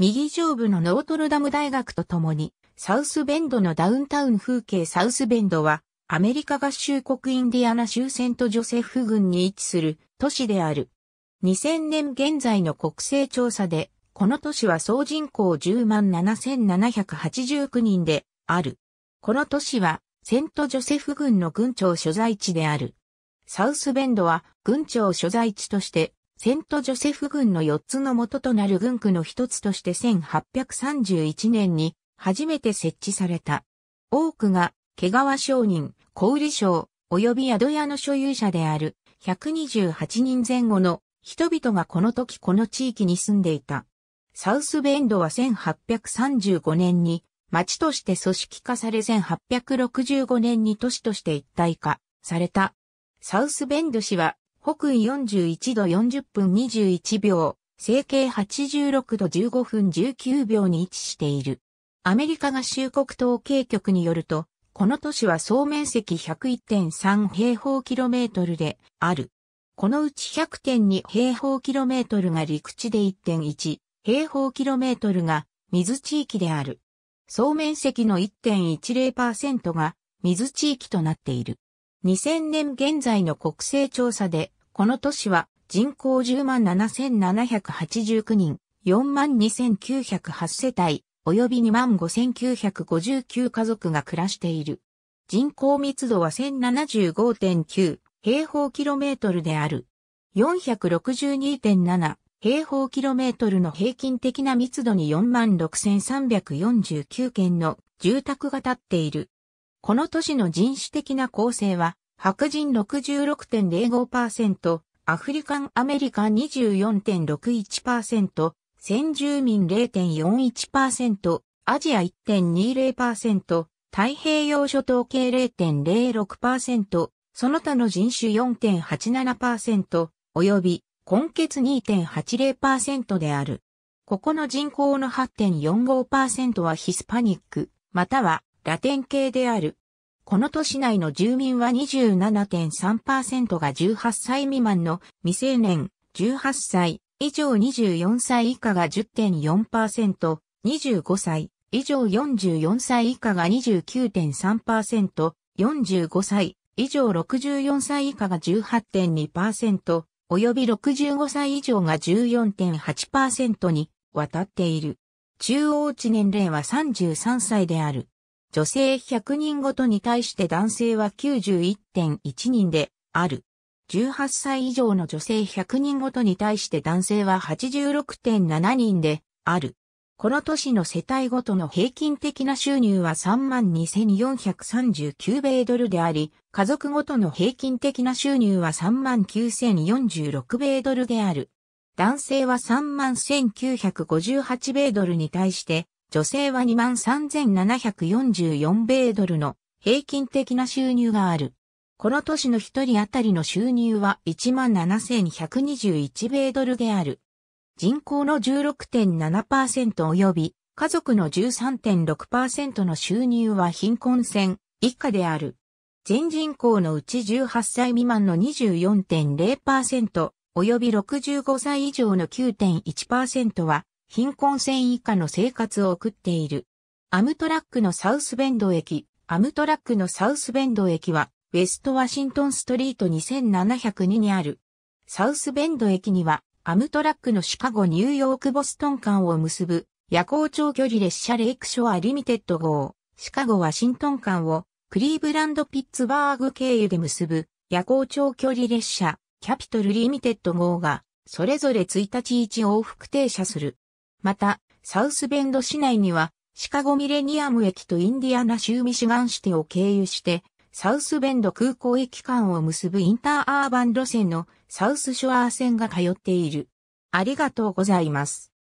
右上部のノートルダム大学とともに、サウスベンドのダウンタウン風景サウスベンドは、アメリカ合衆国インディアナ州セントジョセフ郡に位置する都市である。2000年現在の国勢調査で、この都市は総人口10万7789人である。この都市は、セントジョセフ郡の郡庁所在地である。サウスベンドは、郡庁所在地として、セント・ジョセフ軍の4つの元となる軍区の一つとして1831年に初めて設置された。多くが、毛川商人、小売商、及び宿屋の所有者である128人前後の人々がこの時この地域に住んでいた。サウスベンドは1835年に町として組織化され1865年に都市として一体化された。サウスベンド市は北緯41度40分21秒、西経86度15分19秒に位置している。アメリカ合衆国統計局によると、この都市は総面積101.3平方キロメートルである。このうち100.2平方キロメートルが陸地で1.1平方キロメートルが水地域である。総面積の1.10%が水地域となっている。2000年現在の国勢調査でこの都市は人口107,789万人、42,908万世帯、及び25,959万家族が暮らしている。人口密度は1075.9平方キロメートルである。462.7平方キロメートルの平均的な密度に46,349件の住宅が建っている。この都市の人種的な構成は白人66.05%、アフリカンアメリカン24.61%、先住民0.41%、アジア1.20%、太平洋諸島系0.06%、その他の人種4.87%、及び根血2.80%である。ここの人口の8.45%はヒスパニック、またはラテン系である。この都市内の住民は27.3%が18歳未満の未成年、18歳以上24歳以下が10.4%、25歳以上44歳以下が29.3%、45歳以上64歳以下が18.2%、及び65歳以上が14.8%に渡っている。中央値年齢は33歳である。女性100人ごとに対して男性は91.1人である。18歳以上の女性100人ごとに対して男性は86.7人である。この年の世帯ごとの平均的な収入は32,439米ドルであり、家族ごとの平均的な収入は39,046米ドルである。男性は31,958米ドルに対して、女性は23,744米ドルの平均的な収入がある。この年の一人当たりの収入は17,121米ドルである。人口の16.7%及び家族の13.6%の収入は貧困線以下である。全人口のうち18歳未満の24.0%及び65歳以上の9.1%は貧困線以下の生活を送っている。アムトラックのサウスベンド駅、アムトラックのサウスベンド駅は、ウェストワシントンストリート2702にある。サウスベンド駅には、アムトラックのシカゴ・ニューヨーク・ボストン間を結ぶ、夜行長距離列車レイクショア・リミテッド号、シカゴ・ワシントン間を、クリーブランド・ピッツバーグ経由で結ぶ、夜行長距離列車、キャピトル・リミテッド号が、それぞれ1日1往復停車する。また、サウスベンド市内には、シカゴミレニアム駅とインディアナ州ミシガンシテを経由して、サウスベンド空港駅間を結ぶインターアーバン路線のサウスショアー線が通っている。ありがとうございます。